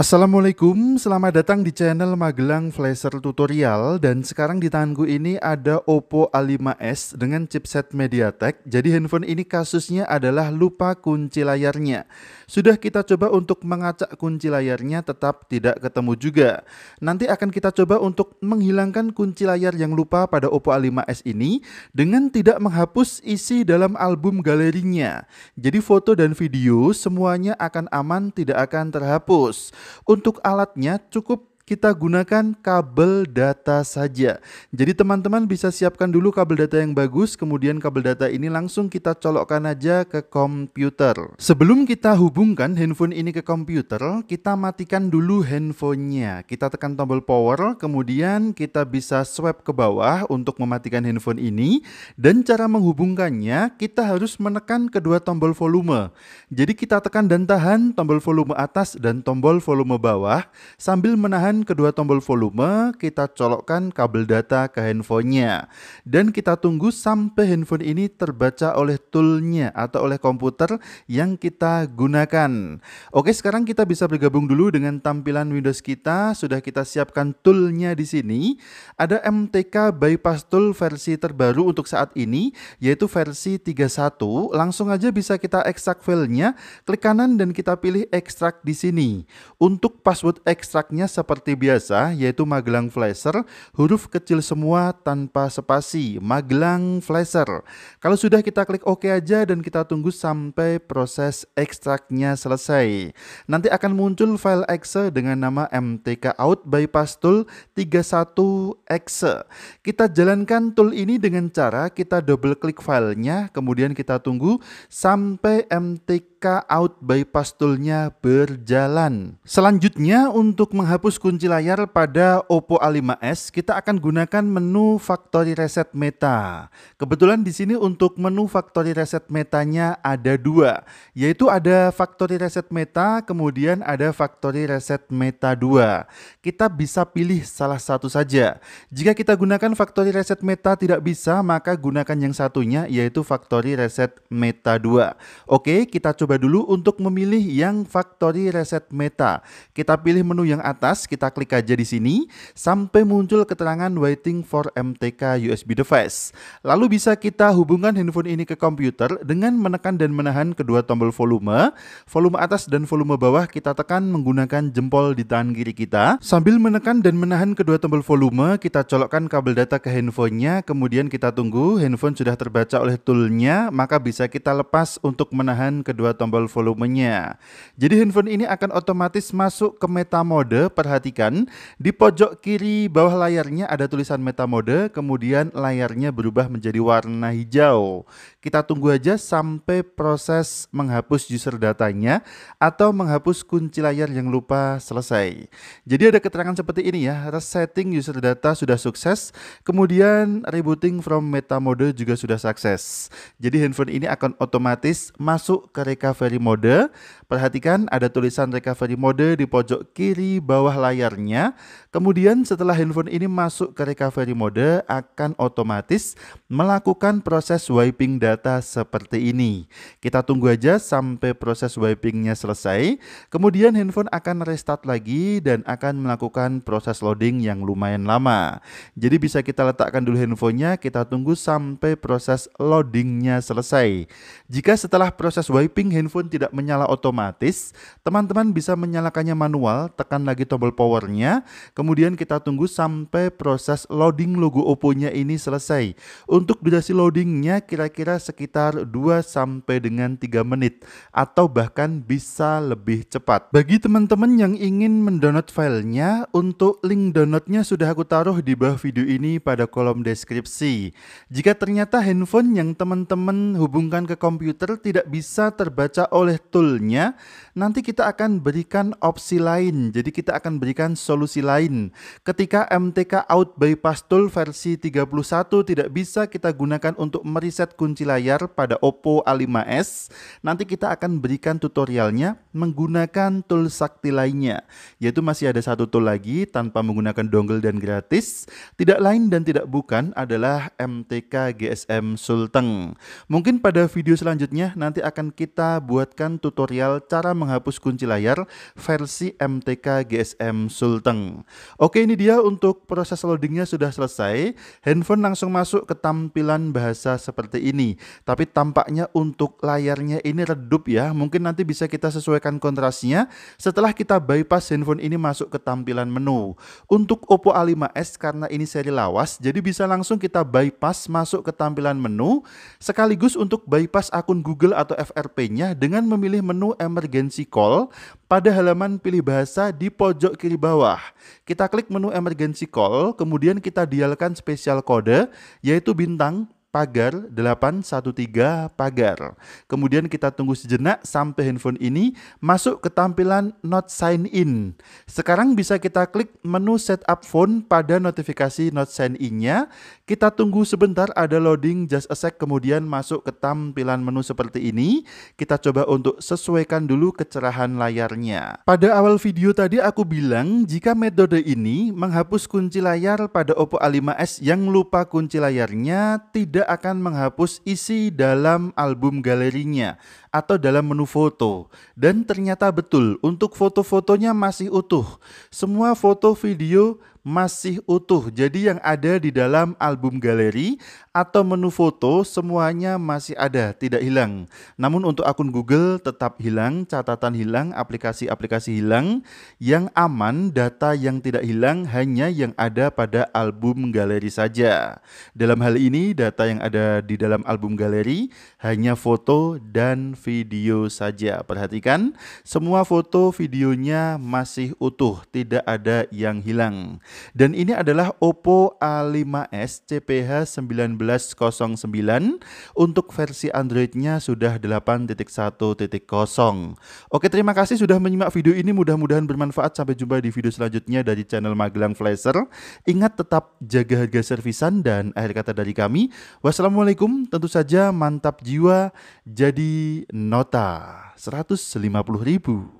Assalamualaikum, selamat datang di channel Magelang Flasher Tutorial dan sekarang di tanganku ini ada Oppo A5s dengan chipset MediaTek. Jadi handphone ini kasusnya adalah lupa kunci layarnya. Sudah kita coba untuk mengacak kunci layarnya tetap tidak ketemu juga. Nanti akan kita coba untuk menghilangkan kunci layar yang lupa pada Oppo A5s ini dengan tidak menghapus isi dalam album galerinya. Jadi foto dan video semuanya akan aman tidak akan terhapus. Untuk alatnya cukup kita gunakan kabel data saja. Jadi teman-teman bisa siapkan dulu kabel data yang bagus, kemudian kabel data ini langsung kita colokkan aja ke komputer. Sebelum kita hubungkan handphone ini ke komputer, kita matikan dulu handphonenya. Kita tekan tombol power, kemudian kita bisa swipe ke bawah untuk mematikan handphone ini. Dan cara menghubungkannya, kita harus menekan kedua tombol volume. Jadi kita tekan dan tahan tombol volume atas dan tombol volume bawah sambil menahan kedua tombol volume, kita colokkan kabel data ke handphonenya. Dan kita tunggu sampai handphone ini terbaca oleh toolnya atau oleh komputer yang kita gunakan. Oke, sekarang kita bisa bergabung dulu dengan tampilan Windows kita. Sudah kita siapkan toolnya di sini. Ada MTK Bypass Tool versi terbaru untuk saat ini, yaitu versi 31. Langsung aja bisa kita ekstrak filenya, klik kanan dan kita pilih ekstrak di sini. Untuk password ekstraknya seperti seperti biasa yaitu Magelang Flasher huruf kecil semua tanpa spasi Magelang Flasher. Kalau sudah kita klik OK aja dan kita tunggu sampai proses ekstraknya selesai. Nanti akan muncul file exe dengan nama mtk out bypass tool 31 exe. Kita jalankan tool ini dengan cara kita double klik filenya kemudian kita tunggu sampai mtk ketika out bypass toolnya berjalan. Selanjutnya untuk menghapus kunci layar pada Oppo A5s kita akan gunakan menu factory reset meta. Kebetulan di sini untuk menu factory reset metanya ada dua, yaitu ada factory reset meta kemudian ada factory reset meta 2. Kita bisa pilih salah satu saja. Jika kita gunakan factory reset meta tidak bisa maka gunakan yang satunya yaitu factory reset meta 2. Oke, kita coba coba dulu untuk memilih yang factory reset meta. Kita pilih menu yang atas, kita klik aja di sini sampai muncul keterangan waiting for MTK USB device. Lalu bisa kita hubungkan handphone ini ke komputer dengan menekan dan menahan kedua tombol volume. Volume atas dan volume bawah kita tekan menggunakan jempol di tangan kiri kita. Sambil menekan dan menahan kedua tombol volume, kita colokkan kabel data ke handphonenya, kemudian kita tunggu handphone sudah terbaca oleh toolnya, maka bisa kita lepas untuk menahan kedua tombol volumenya. Jadi handphone ini akan otomatis masuk ke meta mode. Perhatikan, di pojok kiri bawah layarnya ada tulisan meta mode, kemudian layarnya berubah menjadi warna hijau. Kita tunggu aja sampai proses menghapus user datanya atau menghapus kunci layar yang lupa selesai. Jadi ada keterangan seperti ini ya, resetting user data sudah sukses, kemudian rebooting from meta mode juga sudah sukses. Jadi handphone ini akan otomatis masuk ke recovery mode. Perhatikan ada tulisan recovery mode di pojok kiri bawah layarnya. Kemudian setelah handphone ini masuk ke recovery mode akan otomatis melakukan proses wiping data data seperti ini. Kita tunggu aja sampai proses wipingnya selesai, kemudian handphone akan restart lagi dan akan melakukan proses loading yang lumayan lama. Jadi bisa kita letakkan dulu handphonenya, kita tunggu sampai proses loadingnya selesai. Jika setelah proses wiping handphone tidak menyala otomatis, teman-teman bisa menyalakannya manual, tekan lagi tombol powernya, kemudian kita tunggu sampai proses loading logo Oppo-nya ini selesai. Untuk durasi loadingnya kira-kira sekitar 2 sampai dengan 3 menit atau bahkan bisa lebih cepat. Bagi teman-teman yang ingin mendownload filenya, untuk link downloadnya sudah aku taruh di bawah video ini pada kolom deskripsi. Jika ternyata handphone yang teman-teman hubungkan ke komputer tidak bisa terbaca oleh toolnya, nanti kita akan berikan opsi lain. Jadi kita akan berikan solusi lain. Ketika MTK Out Bypass Tool versi 31 tidak bisa kita gunakan untuk meriset kunci layar pada Oppo A5s. Nanti kita akan berikan tutorialnya menggunakan tool sakti lainnya, yaitu masih ada satu tool lagi tanpa menggunakan dongle dan gratis. Tidak lain dan tidak bukan adalah MTK GSM Sulteng. Mungkin pada video selanjutnya nanti akan kita buatkan tutorial cara menghapus kunci layar versi MTK GSM Sulteng. Oke, ini dia untuk proses loadingnya sudah selesai. Handphone langsung masuk ke tampilan bahasa seperti ini. Tapi tampaknya untuk layarnya ini redup ya. Mungkin nanti bisa kita sesuaikan kontrasnya setelah kita bypass handphone ini masuk ke tampilan menu. Untuk Oppo A5s karena ini seri lawas, jadi bisa langsung kita bypass masuk ke tampilan menu sekaligus untuk bypass akun Google atau FRP-nya dengan memilih menu emergency call pada halaman pilih bahasa di pojok kiri bawah. Kita klik menu emergency call, kemudian kita dialkan spesial kode yaitu bintang pagar 813 pagar. Kemudian kita tunggu sejenak sampai handphone ini masuk ke tampilan not sign in. Sekarang bisa kita klik menu setup phone pada notifikasi not sign in-nya. Kita tunggu sebentar ada loading just a sec kemudian masuk ke tampilan menu seperti ini. Kita coba untuk sesuaikan dulu kecerahan layarnya. Pada awal video tadi aku bilang jika metode ini menghapus kunci layar pada Oppo A5s yang lupa kunci layarnya tidak tidak akan menghapus isi dalam album galerinya atau dalam menu foto. Dan ternyata betul, untuk foto-fotonya masih utuh. Semua foto video masih utuh. Jadi yang ada di dalam album galeri atau menu foto semuanya masih ada, tidak hilang. Namun untuk akun Google tetap hilang, catatan hilang, aplikasi-aplikasi hilang. Yang aman data yang tidak hilang hanya yang ada pada album galeri saja. Dalam hal ini data yang ada di dalam album galeri hanya foto dan video saja. Perhatikan, semua foto videonya masih utuh, tidak ada yang hilang. Dan ini adalah Oppo A5s CPH 1909 untuk versi Androidnya sudah 8.1.0. Oke, terima kasih sudah menyimak video ini. Mudah-mudahan bermanfaat. Sampai jumpa di video selanjutnya dari channel Magelang Flasher. Ingat tetap jaga harga servisan dan akhir kata dari kami. Wassalamualaikum, tentu saja mantap jiwa. Jadi nota 150 ribu.